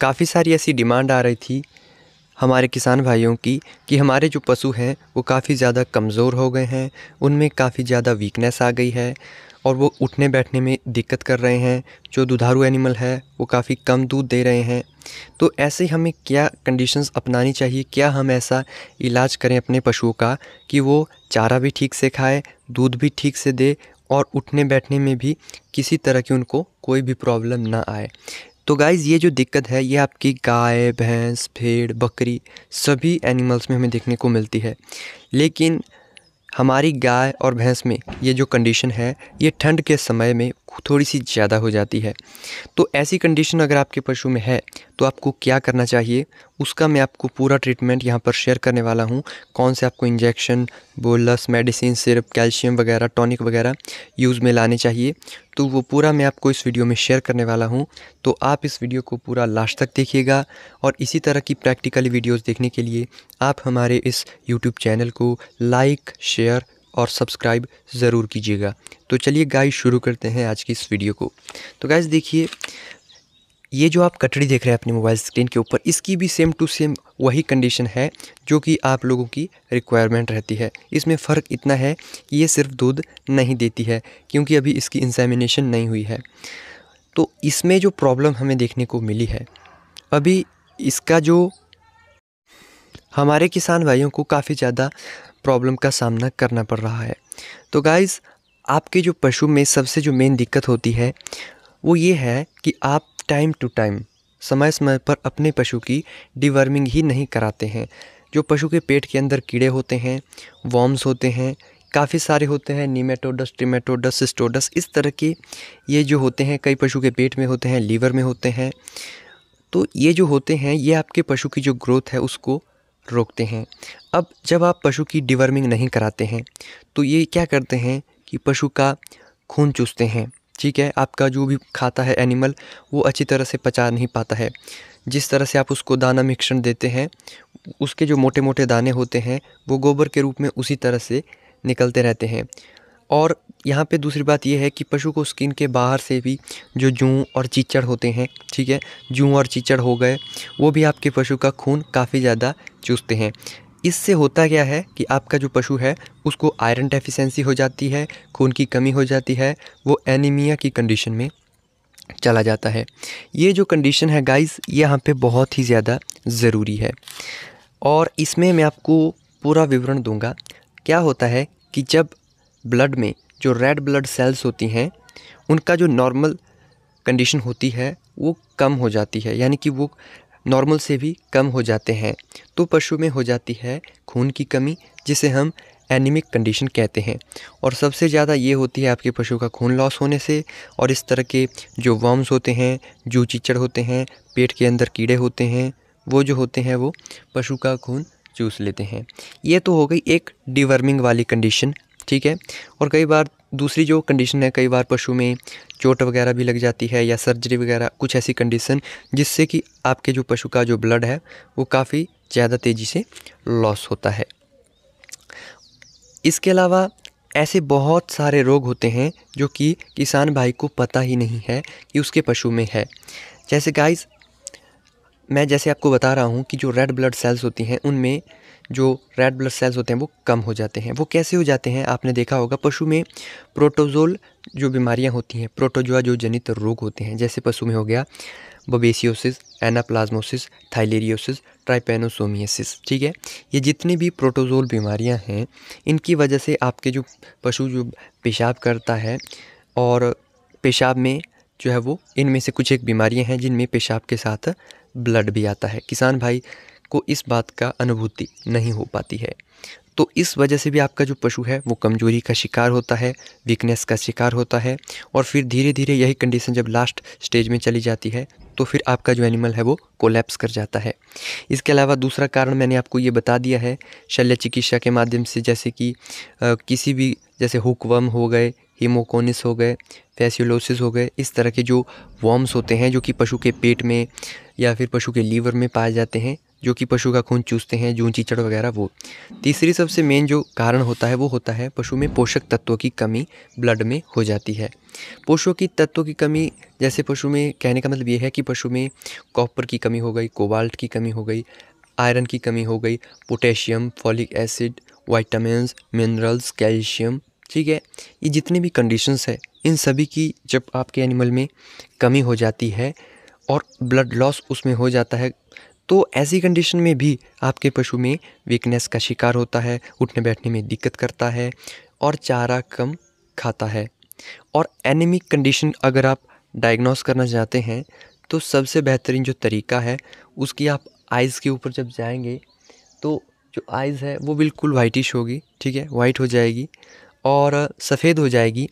काफ़ी सारी ऐसी डिमांड आ रही थी हमारे किसान भाइयों की कि हमारे जो पशु हैं वो काफ़ी ज़्यादा कमज़ोर हो गए हैं उनमें काफ़ी ज़्यादा वीकनेस आ गई है और वो उठने बैठने में दिक्कत कर रहे हैं जो दुधारू एनिमल है वो काफ़ी कम दूध दे रहे हैं तो ऐसे हमें क्या कंडीशंस अपनानी चाहिए क्या हम ऐसा इलाज करें अपने पशुओं का कि वो चारा भी ठीक से खाए दूध भी ठीक से दे और उठने बैठने में भी किसी तरह की उनको कोई भी प्रॉब्लम ना आए तो गाइज़ ये जो दिक्कत है ये आपकी गाय भैंस भेड़ बकरी सभी एनिमल्स में हमें देखने को मिलती है लेकिन हमारी गाय और भैंस में ये जो कंडीशन है ये ठंड के समय में थोड़ी सी ज़्यादा हो जाती है तो ऐसी कंडीशन अगर आपके पशु में है तो आपको क्या करना चाहिए उसका मैं आपको पूरा ट्रीटमेंट यहाँ पर शेयर करने वाला हूँ कौन से आपको injection bolus medicine syrup calcium वगैरह टॉनिक वगैरह यूज़ में लाने चाहिए तो वो पूरा मैं आपको इस वीडियो में शेयर करने वाला हूँ तो आप इस वीडियो को पूरा लास्ट तक देखिएगा और इसी तरह की प्रैक्टिकली वीडियोज़ देखने के लिए आप हमारे इस यूट्यूब चैनल को लाइक शेयर और सब्सक्राइब ज़रूर कीजिएगा तो चलिए गाइस शुरू करते हैं आज की इस वीडियो को तो गाइस देखिए ये जो आप कटड़ी देख रहे हैं अपने मोबाइल स्क्रीन के ऊपर इसकी भी सेम टू सेम वही कंडीशन है जो कि आप लोगों की रिक्वायरमेंट रहती है इसमें फ़र्क इतना है कि ये सिर्फ दूध नहीं देती है क्योंकि अभी इसकी इंसेमिनेशन नहीं हुई है तो इसमें जो प्रॉब्लम हमें देखने को मिली है अभी इसका जो हमारे किसान भाइयों को काफ़ी ज़्यादा प्रॉब्लम का सामना करना पड़ रहा है तो गाइज़ आपके जो पशु में सबसे जो मेन दिक्कत होती है वो ये है कि आप टाइम टू टाइम समय समय पर अपने पशु की डिवर्मिंग ही नहीं कराते हैं जो पशु के पेट के अंदर कीड़े होते हैं वॉम्स होते हैं काफ़ी सारे होते हैं नीमेटोडस टिमेटोडस सिस्टोडस इस तरह के ये जो होते हैं कई पशु के पेट में होते हैं लीवर में होते हैं तो ये जो होते हैं ये आपके पशु की जो ग्रोथ है उसको रोकते हैं अब जब आप पशु की डिवर्मिंग नहीं कराते हैं तो ये क्या करते हैं कि पशु का खून चूसते हैं ठीक है आपका जो भी खाता है एनिमल वो अच्छी तरह से पचा नहीं पाता है जिस तरह से आप उसको दाना मिश्रण देते हैं उसके जो मोटे मोटे दाने होते हैं वो गोबर के रूप में उसी तरह से निकलते रहते हैं और यहाँ पे दूसरी बात यह है कि पशु को स्किन के बाहर से भी जो जू और चीचड़ होते हैं ठीक है जू और चीचड़ हो गए वो भी आपके पशु का खून काफ़ी ज़्यादा चूसते हैं इससे होता क्या है कि आपका जो पशु है उसको आयरन डेफिशिएंसी हो जाती है खून की कमी हो जाती है वो एनीमिया की कंडीशन में चला जाता है ये जो कंडीशन है गाइस ये यहाँ पे बहुत ही ज़्यादा ज़रूरी है और इसमें मैं आपको पूरा विवरण दूंगा क्या होता है कि जब ब्लड में जो रेड ब्लड सेल्स होती हैं उनका जो नॉर्मल कंडीशन होती है वो कम हो जाती है यानी कि वो नॉर्मल से भी कम हो जाते हैं तो पशु में हो जाती है खून की कमी जिसे हम एनीमिक कंडीशन कहते हैं और सबसे ज़्यादा ये होती है आपके पशु का खून लॉस होने से और इस तरह के जो वॉम्स होते हैं जू चिचड़ होते हैं पेट के अंदर कीड़े होते हैं वो जो होते हैं वो पशु का खून चूस लेते हैं ये तो हो गई एक डिवर्मिंग वाली कंडीशन ठीक है और कई बार दूसरी जो कंडीशन है कई बार पशु में चोट वगैरह भी लग जाती है या सर्जरी वगैरह कुछ ऐसी कंडीशन जिससे कि आपके जो पशु का जो ब्लड है वो काफ़ी ज़्यादा तेज़ी से लॉस होता है इसके अलावा ऐसे बहुत सारे रोग होते हैं जो कि किसान भाई को पता ही नहीं है कि उसके पशु में है जैसे गाइस मैं जैसे आपको बता रहा हूँ कि जो रेड ब्लड सेल्स होती हैं उनमें जो रेड ब्लड सेल्स होते हैं वो कम हो जाते हैं वो कैसे हो जाते हैं आपने देखा होगा पशु में प्रोटोजोल जो बीमारियाँ होती हैं प्रोटोजोआ जो जनित रोग होते हैं जैसे पशु में हो गया बबेसियोसिस एनाप्लाज्मोसिस थाइलेरियोसिस ट्राइपेनोसोमियसिस ठीक है ये जितने भी प्रोटोजोल बीमारियाँ हैं इनकी वजह से आपके जो पशु जो पेशाब करता है और पेशाब में जो है वो इनमें से कुछ एक बीमारियां हैं जिनमें पेशाब के साथ ब्लड भी आता है किसान भाई को इस बात का अनुभूति नहीं हो पाती है तो इस वजह से भी आपका जो पशु है वो कमजोरी का शिकार होता है वीकनेस का शिकार होता है और फिर धीरे धीरे यही कंडीशन जब लास्ट स्टेज में चली जाती है तो फिर आपका जो एनिमल है वो कोलैप्स कर जाता है इसके अलावा दूसरा कारण मैंने आपको ये बता दिया है शल्य चिकित्सा के माध्यम से जैसे कि आ, किसी भी जैसे हुकवम हो गए हीमोकोनिस हो गए फैसिलोसिस हो गए इस तरह के जो वॉर्म्स होते हैं जो कि पशु के पेट में या फिर पशु के लीवर में पाए जाते हैं जो कि पशु का खून चूसते हैं जून चीचड़ वगैरह वो तीसरी सबसे मेन जो कारण होता है वो होता है पशु में पोषक तत्वों की कमी ब्लड में हो जाती है पशु की तत्वों की कमी जैसे पशु में कहने का मतलब ये है कि पशु में कॉपर की कमी हो गई कोबाल्ट की कमी हो गई आयरन की कमी हो गई potassium folic acid vitamins minerals calcium ठीक है ये जितने भी कंडीशंस है इन सभी की जब आपके एनिमल में कमी हो जाती है और ब्लड लॉस उसमें हो जाता है तो ऐसी कंडीशन में भी आपके पशु में वीकनेस का शिकार होता है उठने बैठने में दिक्कत करता है और चारा कम खाता है और एनिमिक कंडीशन अगर आप डायग्नोस करना चाहते हैं तो सबसे बेहतरीन जो तरीका है उसकी आप आइज़ के ऊपर जब जाएंगे तो जो आइज़ है वो बिल्कुल वाइटिश होगी ठीक है वाइट हो जाएगी और सफ़ेद हो जाएगी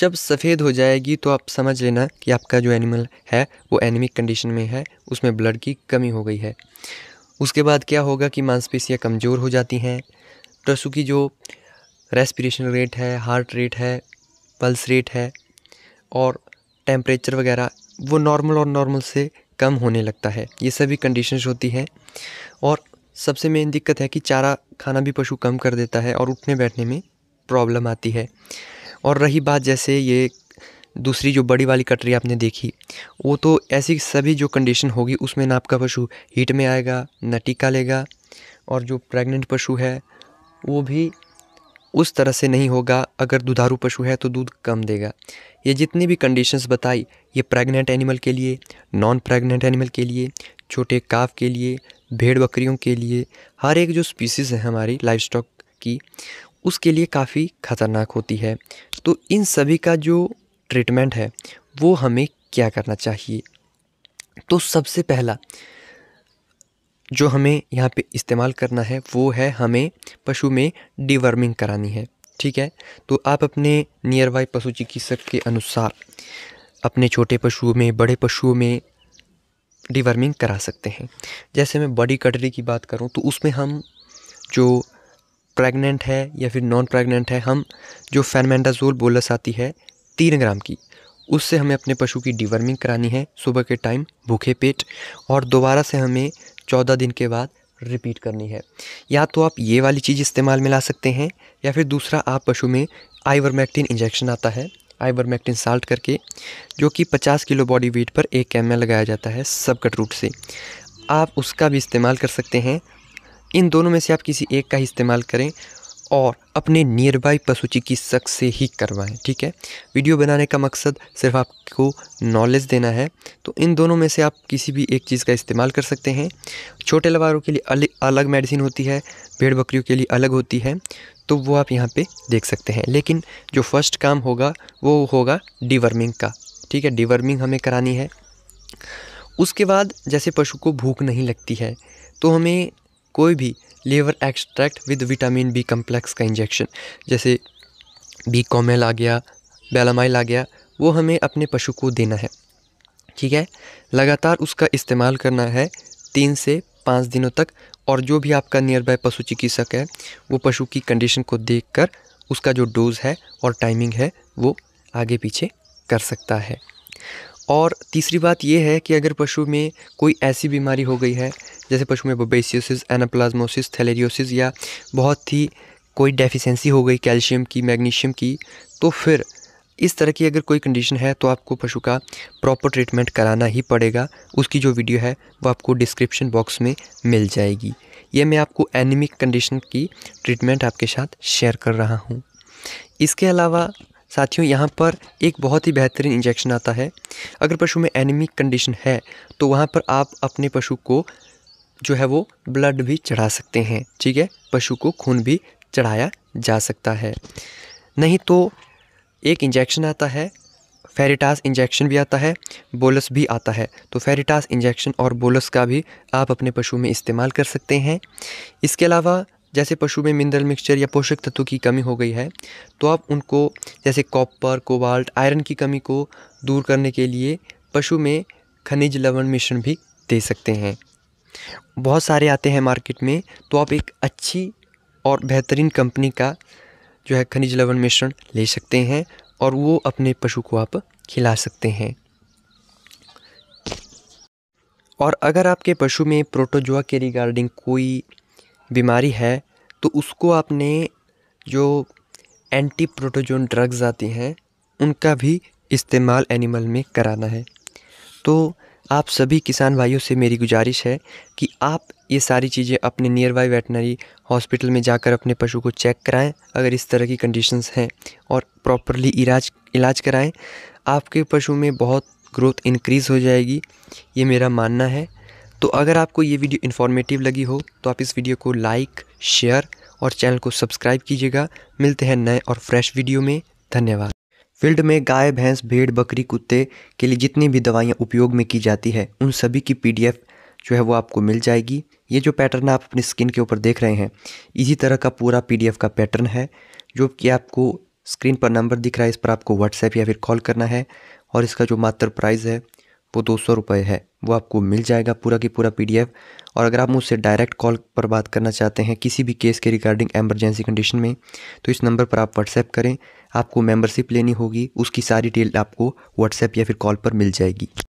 जब सफ़ेद हो जाएगी तो आप समझ लेना कि आपका जो एनिमल है वो एनिमिक कंडीशन में है उसमें ब्लड की कमी हो गई है उसके बाद क्या होगा कि मांसपेशियाँ कमज़ोर हो जाती हैं पशु की जो रेस्पिरेशन रेट है हार्ट रेट है पल्स रेट है और टेम्परेचर वगैरह वो नॉर्मल और नॉर्मल से कम होने लगता है ये सभी कंडीशंस होती हैं और सबसे मेन दिक्कत है कि चारा खाना भी पशु कम कर देता है और उठने बैठने में प्रॉब्लम आती है और रही बात जैसे ये दूसरी जो बड़ी वाली कटरी आपने देखी वो तो ऐसी सभी जो कंडीशन होगी उसमें ना आपका पशु हीट में आएगा न टीका लेगा और जो प्रेग्नेंट पशु है वो भी उस तरह से नहीं होगा अगर दुधारू पशु है तो दूध कम देगा ये जितनी भी कंडीशंस बताई ये प्रेग्नेंट एनिमल के लिए नॉन प्रेग्नेंट एनिमल के लिए छोटे काफ के लिए भेड़ बकरियों के लिए हर एक जो स्पीसीज़ है हमारी लाइफ स्टॉक की उसके लिए काफ़ी ख़तरनाक होती है तो इन सभी का जो ट्रीटमेंट है वो हमें क्या करना चाहिए तो सबसे पहला जो हमें यहाँ पे इस्तेमाल करना है वो है हमें पशु में डिवर्मिंग करानी है ठीक है तो आप अपने नियर बाई पशु चिकित्सक के अनुसार अपने छोटे पशुओं में बड़े पशुओं में डिवर्मिंग करा सकते हैं जैसे मैं बॉडी कटरी की बात करूँ तो उसमें हम जो प्रेग्नेंट है या फिर नॉन प्रेग्नेंट है हम जो फैरमेंडाजोल बोलस आती है तीन ग्राम की उससे हमें अपने पशु की डिवर्मिंग करानी है सुबह के टाइम भूखे पेट और दोबारा से हमें चौदह दिन के बाद रिपीट करनी है या तो आप ये वाली चीज़ इस्तेमाल में ला सकते हैं या फिर दूसरा आप पशु में आइवरमैक्टिन इंजेक्शन आता है आइवरमैक्टिन साल्ट करके जो कि 50 किलो बॉडी वेट पर एक एम लगाया जाता है सब कट रूट से आप उसका भी इस्तेमाल कर सकते हैं इन दोनों में से आप किसी एक का ही इस्तेमाल करें और अपने नियर बाई पशु चिकित्सक से ही करवाएं ठीक है वीडियो बनाने का मकसद सिर्फ आपको नॉलेज देना है तो इन दोनों में से आप किसी भी एक चीज़ का इस्तेमाल कर सकते हैं छोटे लवारों के लिए अलग अलग मेडिसिन होती है भेड़ बकरियों के लिए अलग होती है तो वो आप यहाँ पे देख सकते हैं लेकिन जो फर्स्ट काम होगा वो होगा डिवर्मिंग का ठीक है डिवर्मिंग हमें करानी है उसके बाद जैसे पशु को भूख नहीं लगती है तो हमें कोई भी liver extract with vitamin B complex का इंजेक्शन जैसे बी कॉमेल आ गया बेलामाइल आ गया वो हमें अपने पशु को देना है ठीक है लगातार उसका इस्तेमाल करना है तीन से पाँच दिनों तक और जो भी आपका नियर बाय पशु चिकित्सक है वो पशु की कंडीशन को देख कर उसका जो डोज़ है और टाइमिंग है वो आगे पीछे कर सकता है और तीसरी बात यह है कि अगर पशु में कोई ऐसी बीमारी हो गई है जैसे पशु में बोबेसियोसिस एनाप्लाज्मोसिस थैलेरियोसिस या बहुत ही कोई डेफिशिएंसी हो गई कैल्शियम की मैग्नीशियम की तो फिर इस तरह की अगर कोई कंडीशन है तो आपको पशु का प्रॉपर ट्रीटमेंट कराना ही पड़ेगा उसकी जो वीडियो है वो आपको डिस्क्रिप्शन बॉक्स में मिल जाएगी ये मैं आपको एनिमिक कंडीशन की ट्रीटमेंट आपके साथ शेयर कर रहा हूँ इसके अलावा साथियों यहाँ पर एक बहुत ही बेहतरीन इंजेक्शन आता है अगर पशु में एनिमिक कंडीशन है तो वहाँ पर आप अपने पशु को जो है वो ब्लड भी चढ़ा सकते हैं ठीक है पशु को खून भी चढ़ाया जा सकता है नहीं तो एक इंजेक्शन आता है फेरिटास इंजेक्शन भी आता है बोलस भी आता है तो फेरिटास इंजेक्शन और बोलस का भी आप अपने पशु में इस्तेमाल कर सकते हैं इसके अलावा जैसे पशु में मिनरल मिक्सचर या पोषक तत्व की कमी हो गई है तो आप उनको जैसे कॉपर कोबाल्ट आयरन की कमी को दूर करने के लिए पशु में खनिज लवण मिश्रण भी दे सकते हैं बहुत सारे आते हैं मार्केट में तो आप एक अच्छी और बेहतरीन कंपनी का जो है खनिज लवण मिश्रण ले सकते हैं और वो अपने पशु को आप खिला सकते हैं और अगर आपके पशु में प्रोटोजोआ के रिगार्डिंग कोई बीमारी है तो उसको आपने जो एंटी प्रोटोजोन ड्रग्स आती हैं उनका भी इस्तेमाल एनिमल में कराना है तो आप सभी किसान भाइयों से मेरी गुजारिश है कि आप ये सारी चीज़ें अपने नियर बाई वेटनरी हॉस्पिटल में जाकर अपने पशु को चेक कराएं अगर इस तरह की कंडीशंस हैं और प्रॉपरली इलाज इलाज कराएं आपके पशु में बहुत ग्रोथ इंक्रीज़ हो जाएगी ये मेरा मानना है तो अगर आपको ये वीडियो इन्फॉर्मेटिव लगी हो तो आप इस वीडियो को लाइक शेयर और चैनल को सब्सक्राइब कीजिएगा मिलते हैं नए और फ्रेश वीडियो में धन्यवाद फील्ड में गाय भैंस भेड़ बकरी कुत्ते के लिए जितनी भी दवाइयाँ उपयोग में की जाती है उन सभी की पी जो है वो आपको मिल जाएगी ये जो पैटर्न आप अपनी स्किन के ऊपर देख रहे हैं इसी तरह का पूरा पी का पैटर्न है जो कि आपको स्क्रीन पर नंबर दिख रहा है इस पर आपको व्हाट्सएप या फिर कॉल करना है और इसका जो मात्र प्राइस है वो दो सौ रुपये है वो आपको मिल जाएगा पूरा की पूरा पीडीएफ और अगर आप मुझसे डायरेक्ट कॉल पर बात करना चाहते हैं किसी भी केस के रिगार्डिंग एमरजेंसी कंडीशन में तो इस नंबर पर आप व्हाट्सएप करें आपको मेंबरशिप लेनी होगी उसकी सारी डिटेल आपको व्हाट्सएप या फिर कॉल पर मिल जाएगी